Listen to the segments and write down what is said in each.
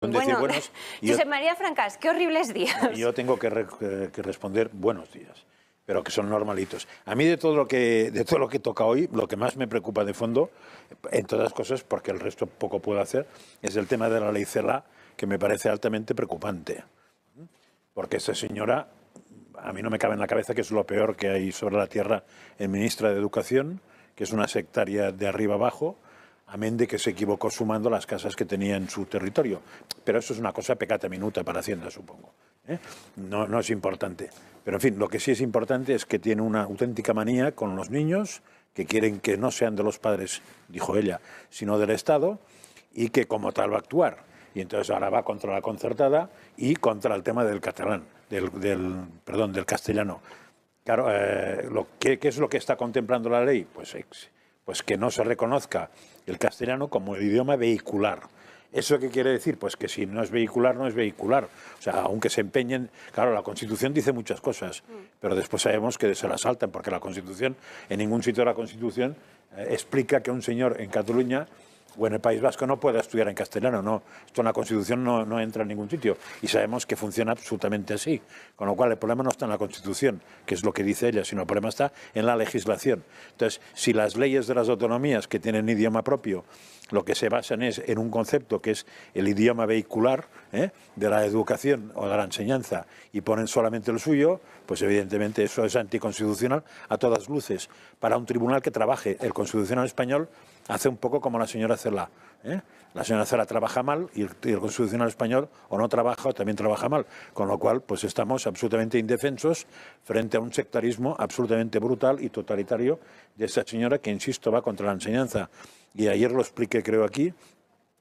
Bueno, José María Francas, qué horribles días. Yo tengo que, responder buenos días, pero que son normalitos. A mí de todo lo que de todo lo que toca hoy, lo que más me preocupa de fondo, en todas las cosas, porque el resto poco puedo hacer, es el tema de la ley CELA, que me parece altamente preocupante, porque esa señora a mí no me cabe en la cabeza que es lo peor que hay sobre la tierra el ministra de Educación, que es una sectaria de arriba abajo amén de que se equivocó sumando las casas que tenía en su territorio. Pero eso es una cosa pecata minuta para Hacienda, supongo. ¿eh? No, no es importante. Pero en fin, lo que sí es importante es que tiene una auténtica manía con los niños, que quieren que no sean de los padres, dijo ella, sino del Estado, y que como tal va a actuar. Y entonces ahora va contra la concertada y contra el tema del catalán, del, perdón, del castellano. Claro, eh, ¿qué, ¿qué, es lo que está contemplando la ley? Pues ex, pues que no se reconozca el castellano como el idioma vehicular. ¿Eso qué quiere decir? Pues que si no es vehicular, no es vehicular. O sea, aunque se empeñen, claro, la Constitución dice muchas cosas, mm. pero después sabemos que se las saltan, porque la Constitución, en ningún sitio de la Constitución, eh, explica que un señor en Cataluña o en el País Vasco no pueda estudiar en castellano. No, esto en la Constitución no, no, entra en ningún sitio. Y sabemos que funciona absolutamente así. Con lo cual, el problema no está en la Constitución, que es lo que dice ella, sino el problema está en la legislación. Entonces, si las leyes de las autonomías que tienen idioma propio lo que se basan es en un concepto que es el idioma vehicular, ¿eh? de la educación o de la enseñanza y ponen solamente lo suyo, pues evidentemente eso es anticonstitucional a todas luces. Para un tribunal que trabaje, el constitucional español hace un poco como la señora Cela. ¿eh? La señora Cela trabaja mal y el, constitucional español o no trabaja o también trabaja mal. Con lo cual, pues estamos absolutamente indefensos frente a un sectarismo absolutamente brutal y totalitario de esa señora que, insisto, va contra la enseñanza. Y ayer lo expliqué, creo, aquí,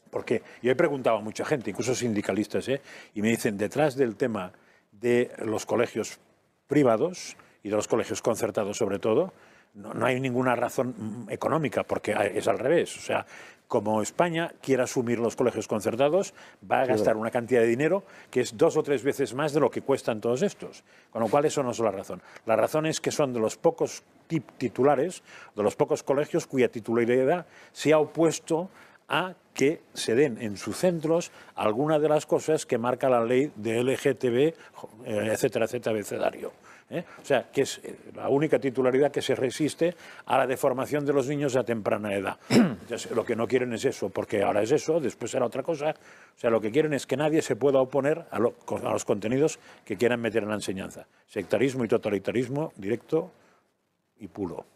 porque yo he preguntado a mucha gente, incluso sindicalistas, ¿eh? y me dicen, detrás del tema de los colegios privados y de los colegios concertados sobre todo, no, no, hay ninguna razón mm, económica, porque es al revés. O sea, como España quiere asumir los colegios concertados, va a gastar una cantidad de dinero que es dos o tres veces más de lo que cuestan todos estos. Con lo cual, eso no es la razón. La razón es que son de los pocos titulares, de los pocos colegios cuya titularidad se ha opuesto a que se den en sus centros algunas de las cosas que marca la ley de LGTB, etcétera, eh, etcétera, abecedario. ¿eh? O sea, que es eh, la única titularidad que se resiste a la deformación de los niños a temprana edad. lo que no quieren es eso, porque ahora es eso, después será otra cosa. O sea, lo que quieren es que nadie se pueda oponer a los contenidos que quieran meter en la enseñanza. Sectarismo y totalitarismo directo y puro.